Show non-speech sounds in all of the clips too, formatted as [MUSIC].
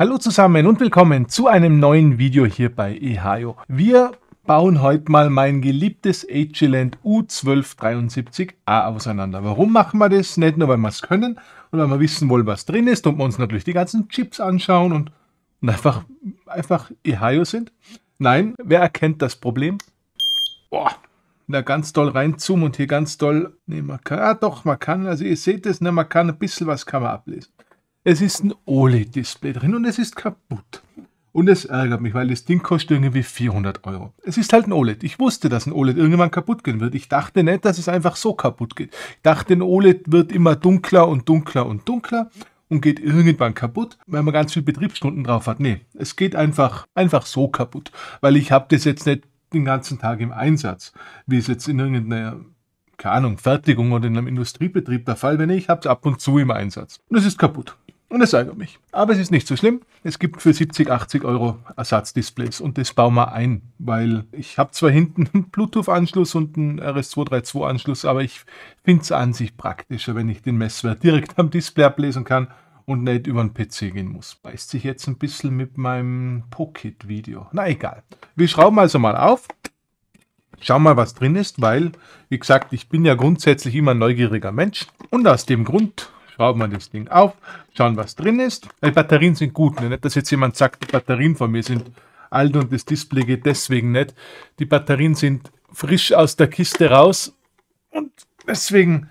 Hallo zusammen und willkommen zu einem neuen Video hier bei EHIO. Wir bauen heute mal mein geliebtes Agilent U1273A auseinander. Warum machen wir das? Nicht nur, weil wir es können und weil wir wissen wollen, was drin ist und wir uns natürlich die ganzen Chips anschauen und, einfach, einfach EHIO sind. Nein, wer erkennt das Problem? Boah, da ganz doll reinzoomen und hier ganz doll, Ne, man kann, ah doch, man kann, also ihr seht es, ne, man kann ein bisschen was kann man ablesen. Es ist ein OLED-Display drin und es ist kaputt. Und es ärgert mich, weil das Ding kostet irgendwie 400 Euro. Es ist halt ein OLED. Ich wusste, dass ein OLED irgendwann kaputt gehen wird. Ich dachte nicht, dass es einfach so kaputt geht. Ich dachte, ein OLED wird immer dunkler und dunkler und dunkler und geht irgendwann kaputt, weil man ganz viel Betriebsstunden drauf hat. Nee, es geht einfach, einfach so kaputt, weil ich habe das jetzt nicht den ganzen Tag im Einsatz, wie es jetzt in irgendeiner keine Ahnung, Fertigung oder in einem Industriebetrieb der Fall, wäre. ich habe es ab und zu im Einsatz. Und es ist kaputt. Und das ärgert mich. Aber es ist nicht so schlimm. Es gibt für 70, 80 Euro Ersatzdisplays und das bauen wir ein, weil ich habe zwar hinten einen Bluetooth-Anschluss und einen RS232-Anschluss, aber ich finde es an sich praktischer, wenn ich den Messwert direkt am Display ablesen kann und nicht über den PC gehen muss. Beißt sich jetzt ein bisschen mit meinem Pocket-Video. Na egal. Wir schrauben also mal auf. Schauen mal, was drin ist, weil, wie gesagt, ich bin ja grundsätzlich immer ein neugieriger Mensch. Und aus dem Grund schrauben wir das Ding auf, schauen, was drin ist. Die Batterien sind gut, ne? nicht, dass jetzt jemand sagt, die Batterien von mir sind alt und das Display geht deswegen nicht. Die Batterien sind frisch aus der Kiste raus und deswegen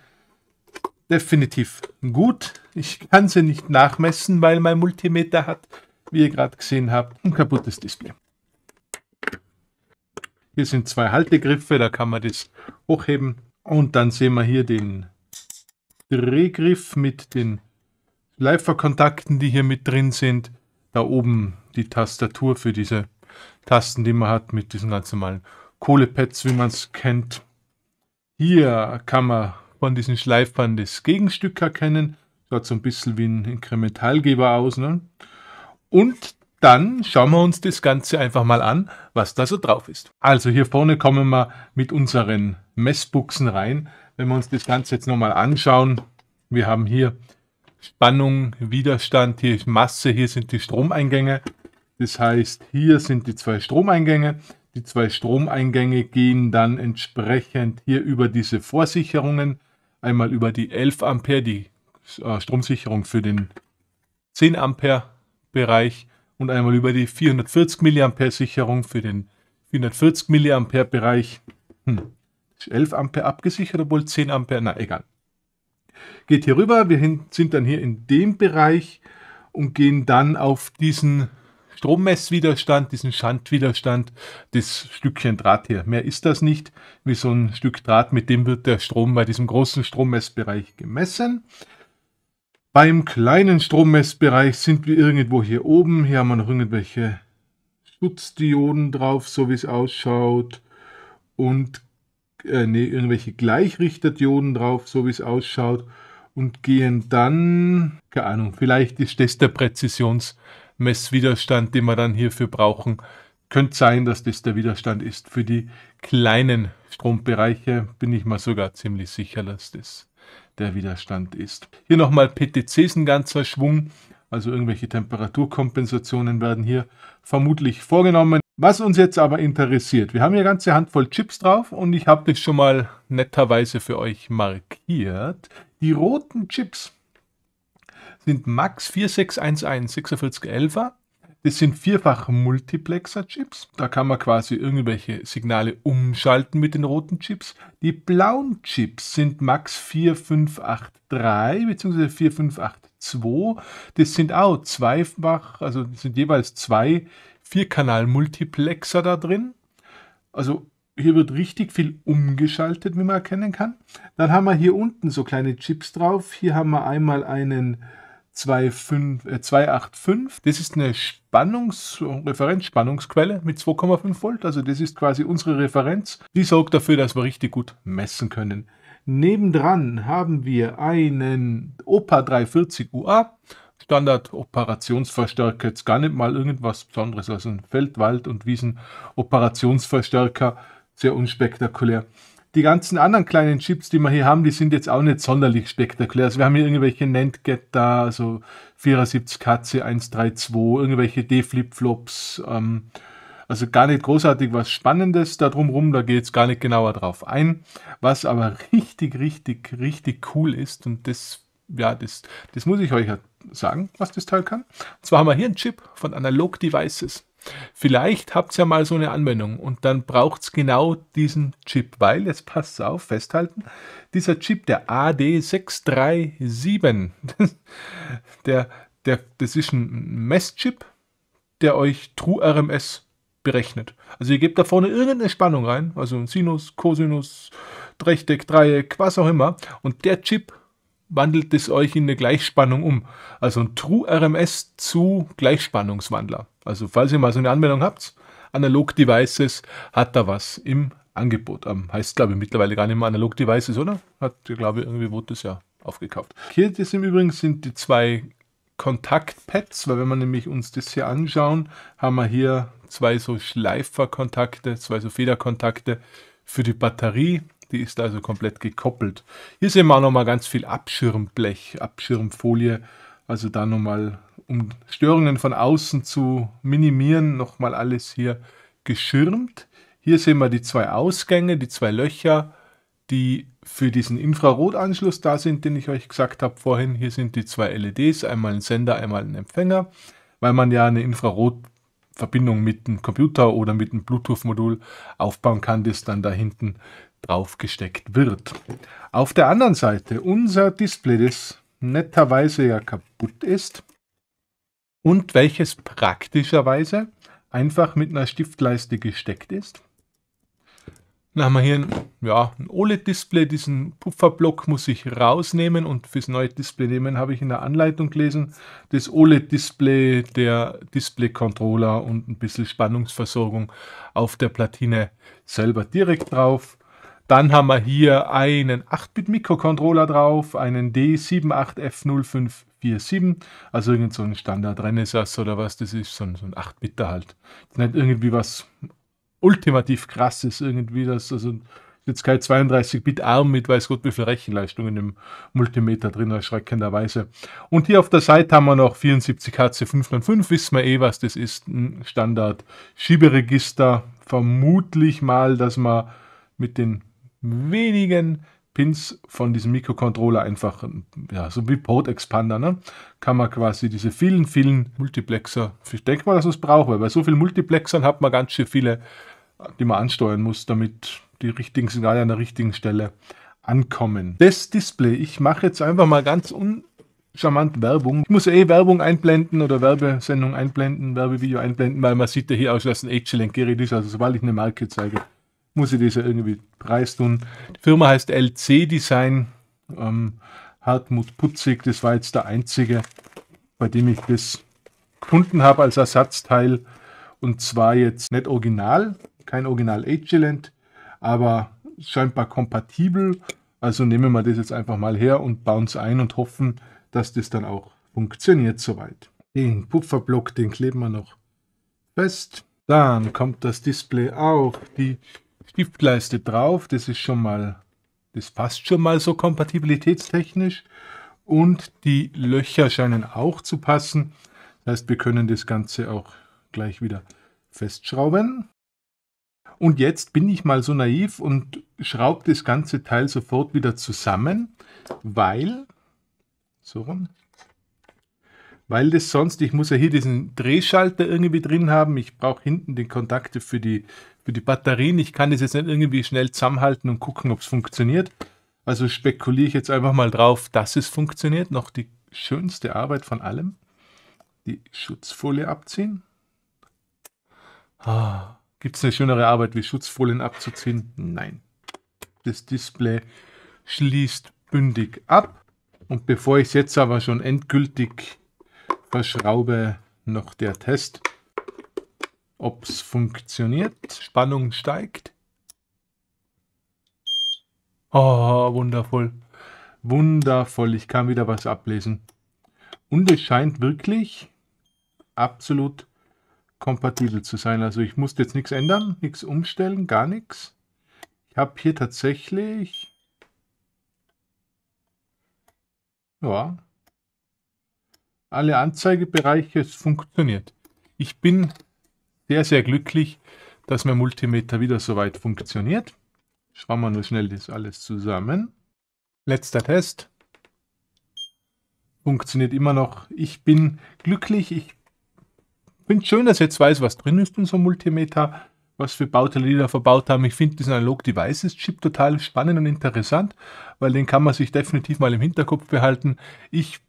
definitiv gut. Ich kann sie nicht nachmessen, weil mein Multimeter hat, wie ihr gerade gesehen habt, ein kaputtes Display. Hier sind zwei Haltegriffe, da kann man das hochheben. Und dann sehen wir hier den Drehgriff mit den Schleiferkontakten, die hier mit drin sind. Da oben die Tastatur für diese Tasten, die man hat mit diesen ganz normalen Kohlepads, wie man es kennt. Hier kann man von diesen Schleifern das Gegenstück erkennen. Schaut so ein bisschen wie ein Inkrementalgeber aus. Ne? Und dann schauen wir uns das Ganze einfach mal an, was da so drauf ist. Also hier vorne kommen wir mit unseren Messbuchsen rein. Wenn wir uns das Ganze jetzt nochmal anschauen, wir haben hier Spannung, Widerstand, hier ist Masse, hier sind die Stromeingänge. Das heißt, hier sind die zwei Stromeingänge. Die zwei Stromeingänge gehen dann entsprechend hier über diese Vorsicherungen, einmal über die 11 Ampere, die äh, Stromsicherung für den 10 Ampere Bereich und einmal über die 440 mA Sicherung für den 440 mA Bereich. Hm. 11 Ampere abgesichert, obwohl 10 Ampere, na egal. Geht hier rüber, wir sind dann hier in dem Bereich und gehen dann auf diesen Strommesswiderstand, diesen Schandwiderstand das Stückchen Draht hier. Mehr ist das nicht, wie so ein Stück Draht, mit dem wird der Strom bei diesem großen Strommessbereich gemessen. Beim kleinen Strommessbereich sind wir irgendwo hier oben. Hier haben wir noch irgendwelche Schutzdioden drauf, so wie es ausschaut. Und äh, nee, irgendwelche Gleichrichterdioden drauf, so wie es ausschaut, und gehen dann, keine Ahnung, vielleicht ist das der Präzisionsmesswiderstand, den wir dann hierfür brauchen. Könnte sein, dass das der Widerstand ist für die kleinen Strombereiche, bin ich mal sogar ziemlich sicher, dass das der Widerstand ist. Hier nochmal PTCs ein ganzer Schwung, also irgendwelche Temperaturkompensationen werden hier vermutlich vorgenommen. Was uns jetzt aber interessiert, wir haben hier eine ganze Handvoll Chips drauf und ich habe das schon mal netterweise für euch markiert. Die roten Chips sind Max 4611 4611er. Das sind vierfach Multiplexer-Chips. Da kann man quasi irgendwelche Signale umschalten mit den roten Chips. Die blauen Chips sind Max 4583 bzw. 4583. 2. Das sind auch zweifach, also sind jeweils zwei Vierkanal-Multiplexer da drin. Also hier wird richtig viel umgeschaltet, wie man erkennen kann. Dann haben wir hier unten so kleine Chips drauf. Hier haben wir einmal einen 285. Äh, das ist eine Spannungs- Referenzspannungsquelle mit 2,5 Volt. Also das ist quasi unsere Referenz. Die sorgt dafür, dass wir richtig gut messen können. Nebendran haben wir einen OPA 340 UA, Standard Operationsverstärker. Jetzt gar nicht mal irgendwas Besonderes, also ein Feld-, Wald- und Wiesen-Operationsverstärker. Sehr unspektakulär. Die ganzen anderen kleinen Chips, die wir hier haben, die sind jetzt auch nicht sonderlich spektakulär. Also wir haben hier irgendwelche NAND-Get da, also 74 KC 132, irgendwelche D-Flip-Flops, ähm, also gar nicht großartig was Spannendes da drumherum, da geht es gar nicht genauer drauf ein. Was aber [LAUGHS] richtig, richtig, richtig cool ist und das, ja, das, das muss ich euch sagen, was das Teil kann. Und zwar haben wir hier einen Chip von Analog Devices. Vielleicht habt ihr ja mal so eine Anwendung und dann braucht es genau diesen Chip, weil, jetzt passt auf, festhalten, dieser Chip, der AD637, [LAUGHS] der, der, das ist ein Messchip, der euch TrueRMS berechnet. Also ihr gebt da vorne irgendeine Spannung rein, also ein Sinus, Cosinus, Drechteck, Dreieck, was auch immer, und der Chip wandelt es euch in eine Gleichspannung um. Also ein True RMS zu Gleichspannungswandler. Also falls ihr mal so eine Anwendung habt, Analog Devices hat da was im Angebot. Ähm, heißt, glaube ich, mittlerweile gar nicht mehr Analog Devices, oder? Hat, glaube ich, irgendwie wurde das ja aufgekauft. Hier das im Übrigen sind die zwei Kontaktpads, weil wenn wir nämlich uns das hier anschauen, haben wir hier zwei so Schleiferkontakte, zwei so Federkontakte für die Batterie. Die ist also komplett gekoppelt. Hier sehen wir auch nochmal ganz viel Abschirmblech, Abschirmfolie. Also da nochmal, um Störungen von außen zu minimieren, nochmal alles hier geschirmt. Hier sehen wir die zwei Ausgänge, die zwei Löcher, die für diesen Infrarotanschluss da sind, den ich euch gesagt habe vorhin. Hier sind die zwei LEDs, einmal ein Sender, einmal ein Empfänger, weil man ja eine Infrarot Verbindung mit dem Computer oder mit dem Bluetooth-Modul aufbauen kann, das dann da hinten drauf gesteckt wird. Auf der anderen Seite unser Display, das netterweise ja kaputt ist und welches praktischerweise einfach mit einer Stiftleiste gesteckt ist. Dann haben wir hier ein, ja, ein OLED-Display. Diesen Pufferblock muss ich rausnehmen und fürs neue Display nehmen, habe ich in der Anleitung gelesen. Das OLED-Display, der Display-Controller und ein bisschen Spannungsversorgung auf der Platine selber direkt drauf. Dann haben wir hier einen 8-Bit-Mikrocontroller drauf, einen D78F0547, also irgend so ein Standard Renesas oder was, das ist so ein, so ein 8-Biter halt. nicht irgendwie was ultimativ krass ist irgendwie, dass also jetzt kein 32-Bit-Arm mit weiß Gott wie viel Rechenleistung in dem Multimeter drin, erschreckenderweise. Und hier auf der Seite haben wir noch 74HC595, wissen wir eh, was das ist, ein Standard Schieberegister. Vermutlich mal, dass man mit den wenigen Pins von diesem Mikrocontroller einfach, ja, so wie Port Expander, ne? kann man quasi diese vielen, vielen Multiplexer, ich denke mal, dass es braucht, weil bei so vielen Multiplexern hat man ganz schön viele, die man ansteuern muss, damit die richtigen Signale an der richtigen Stelle ankommen. Das Display, ich mache jetzt einfach mal ganz uncharmant Werbung. Ich muss eh Werbung einblenden oder Werbesendung einblenden, Werbevideo einblenden, weil man sieht ja hier aus, dass ein age gerät ist, also sobald ich eine Marke zeige muss ich das ja irgendwie preistun. Die Firma heißt LC Design. Ähm, Hartmut Putzig, das war jetzt der einzige, bei dem ich das gefunden habe als Ersatzteil. Und zwar jetzt nicht original, kein Original Agilent, aber scheinbar kompatibel. Also nehmen wir das jetzt einfach mal her und bauen es ein und hoffen, dass das dann auch funktioniert soweit. Den Pufferblock, den kleben wir noch fest. Dann kommt das Display auf die Stiftleiste drauf. Das ist schon mal, das passt schon mal so kompatibilitätstechnisch. Und die Löcher scheinen auch zu passen. Das heißt, wir können das Ganze auch gleich wieder festschrauben. Und jetzt bin ich mal so naiv und schraube das ganze Teil sofort wieder zusammen, weil, so rum, weil das sonst, ich muss ja hier diesen Drehschalter irgendwie drin haben, ich brauche hinten die Kontakte für die für die Batterien. Ich kann das jetzt nicht irgendwie schnell zusammenhalten und gucken, ob es funktioniert. Also spekuliere ich jetzt einfach mal drauf, dass es funktioniert. Noch die schönste Arbeit von allem. Die Schutzfolie abziehen. Ah, Gibt es eine schönere Arbeit, wie Schutzfolien abzuziehen? Nein. Das Display schließt bündig ab. Und bevor ich es jetzt aber schon endgültig verschraube, noch der Test ob es funktioniert. Spannung steigt. Oh, wundervoll. Wundervoll. Ich kann wieder was ablesen. Und es scheint wirklich absolut kompatibel zu sein. Also ich musste jetzt nichts ändern, nichts umstellen, gar nichts. Ich habe hier tatsächlich... Ja. Alle Anzeigebereiche, es funktioniert. Ich bin sehr, sehr glücklich, dass mein Multimeter wieder soweit funktioniert. Schauen wir nur schnell das alles zusammen. Letzter Test. Funktioniert immer noch. Ich bin glücklich. Ich finde schön, dass ich jetzt weiß, was drin ist in so einem Multimeter, was für Bauteile da verbaut haben. Ich finde diesen Analog Devices Chip total spannend und interessant, weil den kann man sich definitiv mal im Hinterkopf behalten. Ich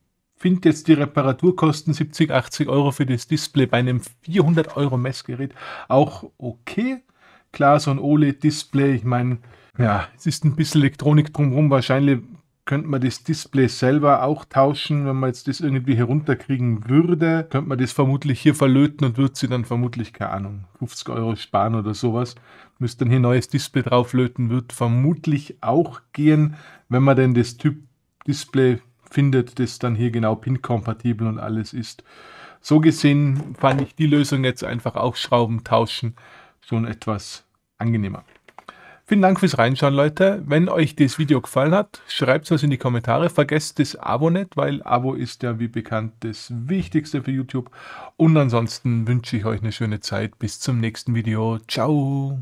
finde jetzt die Reparaturkosten 70, 80 Euro für das Display bei einem 400 Euro Messgerät auch okay. Klar, so ein OLED-Display, ich meine, ja, es ist ein bisschen Elektronik drumherum. Wahrscheinlich könnte man das Display selber auch tauschen, wenn man jetzt das irgendwie herunterkriegen würde. Könnte man das vermutlich hier verlöten und würde sie dann vermutlich, keine Ahnung, 50 Euro sparen oder sowas. Müsste dann hier neues Display drauflöten, wird vermutlich auch gehen, wenn man denn das Typ Display findet, das dann hier genau PIN-kompatibel und alles ist. So gesehen fand ich die Lösung jetzt einfach aufschrauben, tauschen, schon etwas angenehmer. Vielen Dank fürs Reinschauen, Leute. Wenn euch das Video gefallen hat, schreibt es uns in die Kommentare. Vergesst das Abo nicht, weil Abo ist ja wie bekannt das Wichtigste für YouTube. Und ansonsten wünsche ich euch eine schöne Zeit. Bis zum nächsten Video. Ciao.